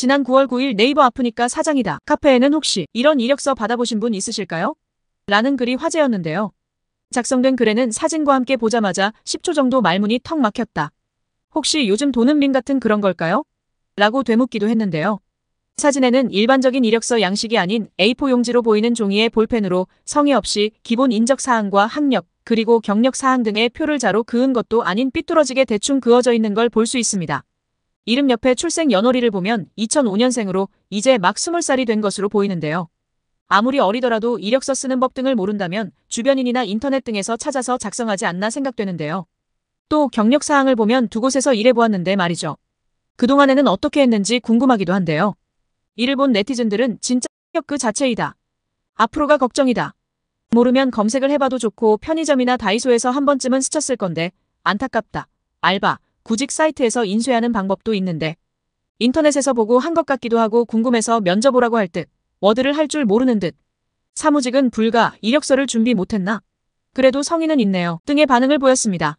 지난 9월 9일 네이버 아프니까 사장이다. 카페에는 혹시 이런 이력서 받아보신 분 있으실까요? 라는 글이 화제였는데요. 작성된 글에는 사진과 함께 보자마자 10초 정도 말문이 턱 막혔다. 혹시 요즘 도는 민 같은 그런 걸까요? 라고 되묻기도 했는데요. 사진에는 일반적인 이력서 양식이 아닌 A4 용지로 보이는 종이에 볼펜으로 성의 없이 기본 인적 사항과 학력, 그리고 경력 사항 등의 표를 자로 그은 것도 아닌 삐뚤어지게 대충 그어져 있는 걸 볼 수 있습니다. 이름 옆에 출생 연월일을 보면 2005년생으로 이제 막 20살이 된 것으로 보이는데요. 아무리 어리더라도 이력서 쓰는 법 등을 모른다면 주변인이나 인터넷 등에서 찾아서 작성하지 않나 생각되는데요. 또 경력 사항을 보면 두 곳에서 일해보았는데 말이죠. 그동안에는 어떻게 했는지 궁금하기도 한데요. 이를 본 네티즌들은 진짜 그 자체이다. 앞으로가 걱정이다. 모르면 검색을 해봐도 좋고 편의점이나 다이소에서 한 번쯤은 스쳤을 건데 안타깝다. 알바, 구직 사이트에서 인쇄하는 방법도 있는데 인터넷에서 보고 한 것 같기도 하고 궁금해서 면접 오라고 할 듯, 워드를 할 줄 모르는 듯. 사무직은 불가, 이력서를 준비 못했나? 그래도 성의는 있네요. 등의 반응을 보였습니다.